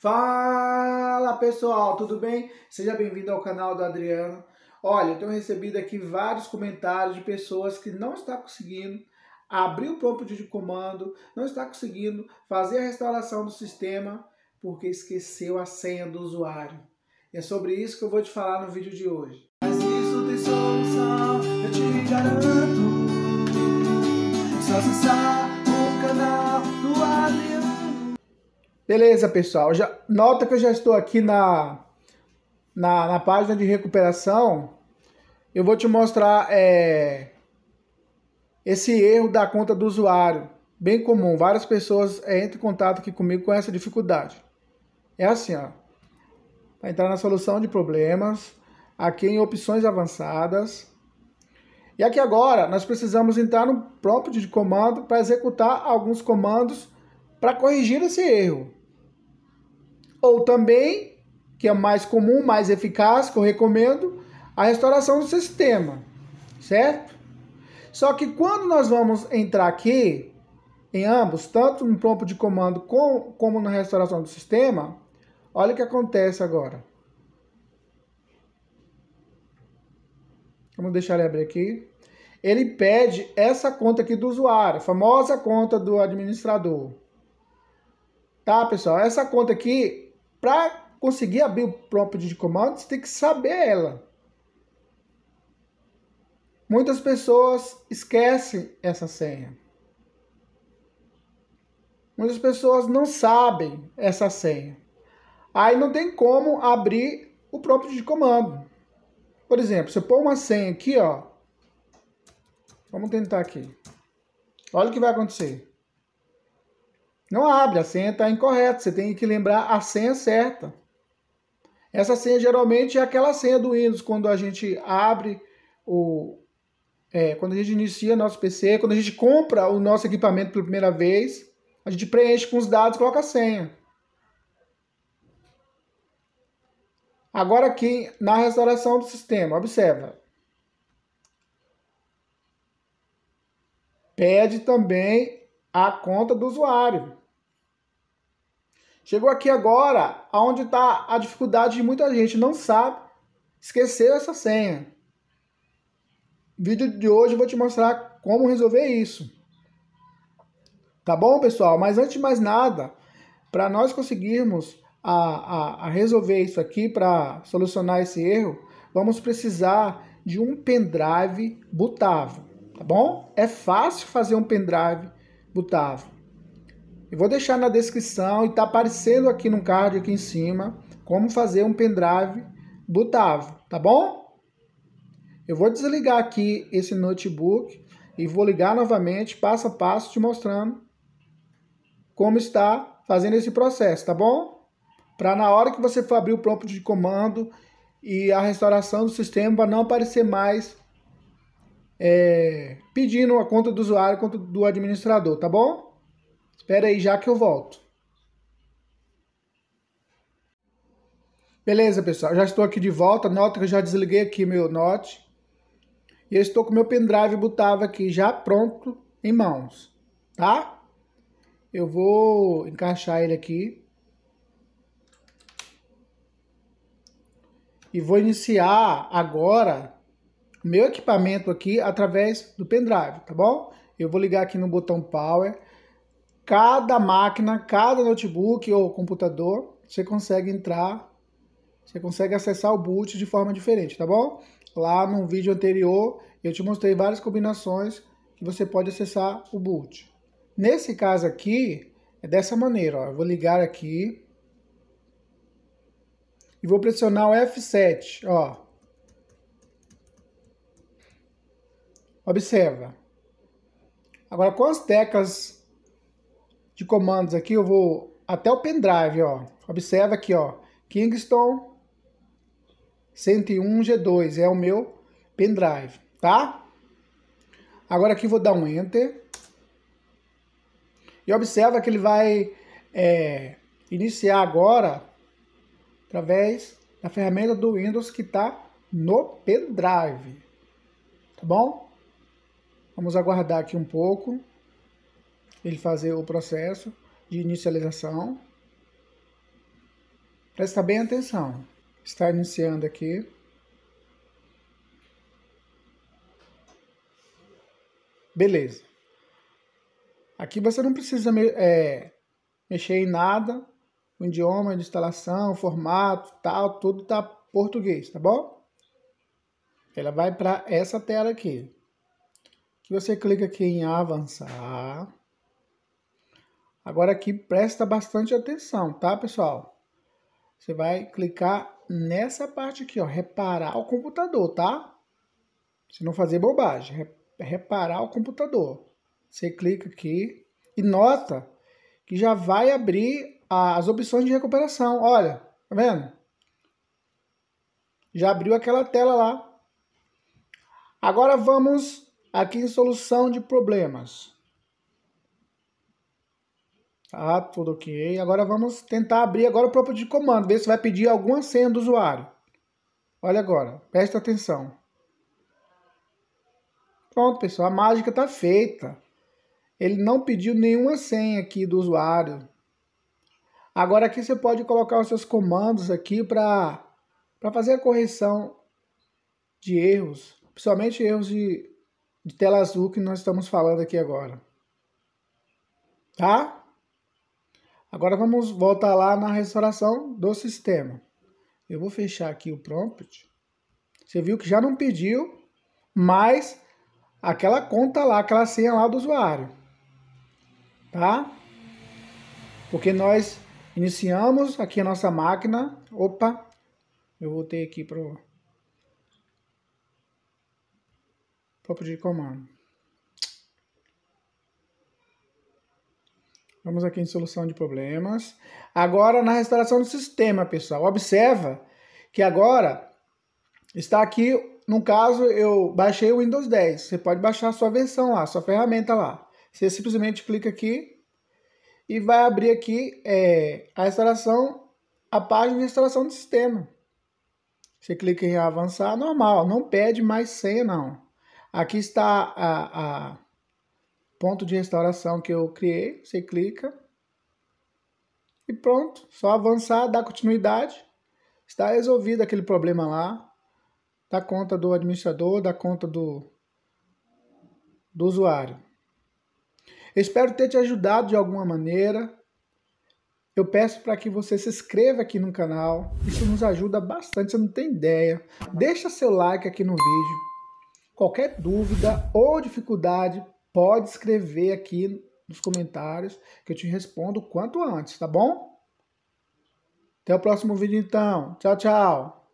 Fala pessoal, tudo bem? Seja bem-vindo ao canal do Adriano. Olha, eu tenho recebido aqui vários comentários de pessoas que não está conseguindo abrir o prompt de comando, não está conseguindo fazer a restauração do sistema porque esqueceu a senha do usuário. É sobre isso que eu vou te falar no vídeo de hoje. Mas isso tem solução, eu te garanto. Só se sabe. Beleza, pessoal. Já, nota que eu já estou aqui na, na, na página de recuperação. Eu vou te mostrar é, esse erro da conta do usuário. Bem comum. Várias pessoas é, entram em contato aqui comigo com essa dificuldade. É assim, ó. Vai entrar na solução de problemas. Aqui em opções avançadas. E aqui agora nós precisamos entrar no prompt de comando para executar alguns comandos para corrigir esse erro. Ou também, que é mais comum, mais eficaz, que eu recomendo, a restauração do sistema, certo? Só que quando nós vamos entrar aqui, em ambos, tanto no prompt de comando como, como na restauração do sistema, olha o que acontece agora. Vamos deixar ele abrir aqui. Ele pede essa conta aqui do usuário, a famosa conta do administrador. Tá, pessoal? Essa conta aqui para conseguir abrir o próprio de comando, você tem que saber ela. Muitas pessoas esquecem essa senha. Muitas pessoas não sabem essa senha. Aí não tem como abrir o próprio de comando. Por exemplo, se eu pôr uma senha aqui, ó. Vamos tentar aqui. Olha o que vai acontecer. Não abre, a senha está incorreta. Você tem que lembrar a senha certa. Essa senha geralmente é aquela senha do Windows quando a gente abre o. É, quando a gente inicia nosso PC, quando a gente compra o nosso equipamento pela primeira vez, a gente preenche com os dados e coloca a senha. Agora aqui na restauração do sistema, observa. Pede também a conta do usuário. Chegou aqui agora, aonde está a dificuldade de muita gente, não sabe, esqueceu essa senha. Vídeo de hoje eu vou te mostrar como resolver isso. Tá bom, pessoal? Mas antes de mais nada, para nós conseguirmos a, a, a resolver isso aqui, para solucionar esse erro, vamos precisar de um pendrive bootável, tá bom? É fácil fazer um pendrive bootável. E vou deixar na descrição e tá aparecendo aqui no card aqui em cima como fazer um pendrive bootável, tá bom? Eu vou desligar aqui esse notebook e vou ligar novamente passo a passo te mostrando como está fazendo esse processo, tá bom? Para na hora que você for abrir o prompt de comando e a restauração do sistema para não aparecer mais é, pedindo a conta do usuário, a conta do administrador, tá bom? Espera aí já que eu volto. Beleza, pessoal. Já estou aqui de volta. Nota que eu já desliguei aqui meu note. E eu estou com meu pendrive botava aqui já pronto em mãos, tá? Eu vou encaixar ele aqui. E vou iniciar agora meu equipamento aqui através do pendrive, tá bom? Eu vou ligar aqui no botão power cada máquina, cada notebook ou computador, você consegue entrar, você consegue acessar o boot de forma diferente, tá bom? Lá no vídeo anterior eu te mostrei várias combinações que você pode acessar o boot. Nesse caso aqui, é dessa maneira, ó. Eu vou ligar aqui e vou pressionar o F7, ó. Observa. Agora com as teclas de comandos aqui, eu vou até o pendrive, ó. Observa aqui, ó. Kingston 101G2 é o meu pendrive, tá? Agora aqui vou dar um Enter. E observa que ele vai é, iniciar agora através da ferramenta do Windows que está no pendrive. Tá bom? Vamos aguardar aqui um pouco ele fazer o processo de inicialização. Presta bem atenção. Está iniciando aqui. Beleza. Aqui você não precisa é, mexer em nada. O idioma de instalação, o formato, tal, tudo está português, tá bom? Ela vai para essa tela aqui. você clica aqui em avançar. Agora aqui presta bastante atenção, tá, pessoal? Você vai clicar nessa parte aqui, ó, reparar o computador, tá? Se não fazer bobagem, reparar o computador. Você clica aqui e nota que já vai abrir as opções de recuperação. Olha, tá vendo? Já abriu aquela tela lá. Agora vamos aqui em solução de problemas. Tá, tudo ok. Agora vamos tentar abrir agora o próprio de comando, ver se vai pedir alguma senha do usuário. Olha agora, presta atenção. Pronto, pessoal, a mágica está feita. Ele não pediu nenhuma senha aqui do usuário. Agora aqui você pode colocar os seus comandos aqui para fazer a correção de erros, principalmente erros de, de tela azul que nós estamos falando aqui agora. Tá? Agora vamos voltar lá na restauração do sistema. Eu vou fechar aqui o prompt. Você viu que já não pediu mais aquela conta lá, aquela senha lá do usuário. Tá? Porque nós iniciamos aqui a nossa máquina. Opa, eu voltei aqui para o de comando. Vamos aqui em solução de problemas. Agora na restauração do sistema, pessoal. Observa que agora está aqui, no caso, eu baixei o Windows 10. Você pode baixar a sua versão lá, sua ferramenta lá. Você simplesmente clica aqui e vai abrir aqui é, a instalação, a página de instalação do sistema. Você clica em avançar, normal, não pede mais senha não. Aqui está a, a ponto de restauração que eu criei. Você clica e pronto. Só avançar, dar continuidade. Está resolvido aquele problema lá. Da conta do administrador, da conta do, do usuário. espero ter te ajudado de alguma maneira. Eu peço para que você se inscreva aqui no canal. Isso nos ajuda bastante, você não tem ideia. Deixa seu like aqui no vídeo. Qualquer dúvida ou dificuldade, pode escrever aqui nos comentários que eu te respondo quanto antes, tá bom? Até o próximo vídeo então. Tchau, tchau.